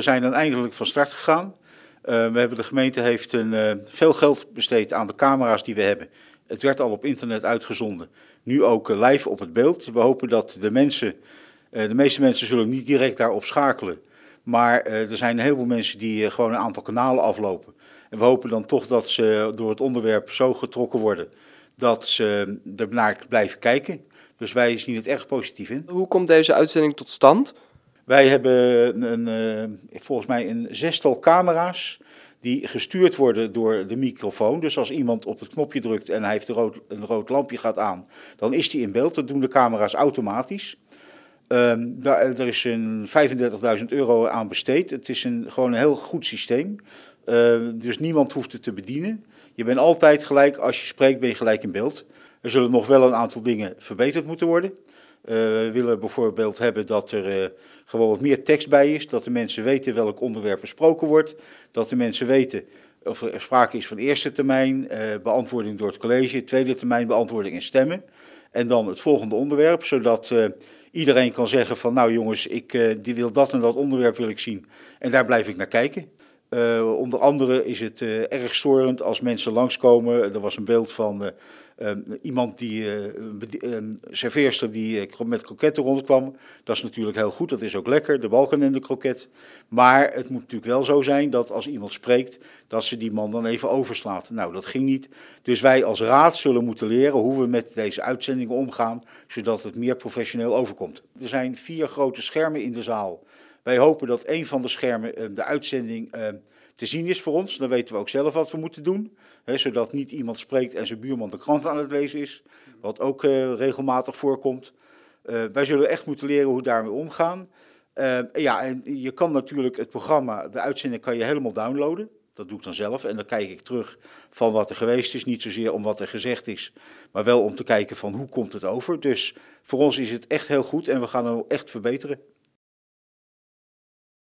We zijn dan eindelijk van start gegaan. Eh, we hebben, de gemeente heeft een, eh, veel geld besteed aan de camera's die we hebben. Het werd al op internet uitgezonden. Nu ook eh, live op het beeld. We hopen dat de mensen, de meeste mensen zullen niet direct daarop schakelen. Maar er zijn een heleboel mensen die gewoon een aantal kanalen aflopen. En we hopen dan toch dat ze door het onderwerp zo getrokken worden dat ze er naar blijven kijken. Dus wij zien het erg positief in. Hoe komt deze uitzending tot stand? Wij hebben een, eh, volgens mij een zestal camera's die gestuurd worden door de microfoon. Dus als iemand op het knopje drukt en hij heeft een rood, een rood lampje gaat aan, dan is die in beeld. Dat doen de camera's automatisch. Ehm, daar, er is een 35.000 euro aan besteed. Het is een, gewoon een heel goed systeem. Ehm, dus niemand hoeft het te bedienen. Je bent altijd gelijk, als je spreekt, ben je gelijk in beeld. Er zullen nog wel een aantal dingen verbeterd moeten worden. Eh, we willen bijvoorbeeld hebben dat er eh, gewoon wat meer tekst bij is, dat de mensen weten welk onderwerp besproken wordt, dat de mensen weten of er sprake is van eerste termijn, eh, beantwoording door het college, tweede termijn beantwoording en stemmen. En dan het volgende onderwerp, zodat iedereen kan zeggen van nou jongens, ik die wil dat en dat onderwerp wil ik zien en daar blijf ik naar kijken. Eh, onder andere is het eh, erg storend als mensen langskomen. Er was een beeld van eh, ehm, iemand die, een serveerster die met kroketten rondkwam. Dat is natuurlijk heel goed, dat is ook lekker, de balken en de kroket. Maar het moet natuurlijk wel zo zijn dat als iemand spreekt, dat ze die man dan even overslaat. Nou, dat ging niet. Dus wij als raad zullen moeten leren hoe we met deze uitzendingen omgaan, zodat het meer professioneel overkomt. Er zijn vier grote schermen in de zaal wij hopen dat een van de schermen eh, de uitzending eh, te zien is voor ons. Dan weten we ook zelf wat we moeten doen. Hè, zodat niet iemand spreekt en zijn buurman de krant aan het lezen is. Wat ook eh, regelmatig voorkomt. wij zullen echt moeten leren hoe daarmee omgaan. ja, en je kan natuurlijk het programma, de uitzending kan je helemaal downloaden. Dat doe ik dan zelf. En dan kijk ik terug van wat er geweest is. Niet zozeer om wat er gezegd is, maar wel om te kijken van hoe komt het over. Dus voor ons is het echt heel goed en we gaan het echt verbeteren.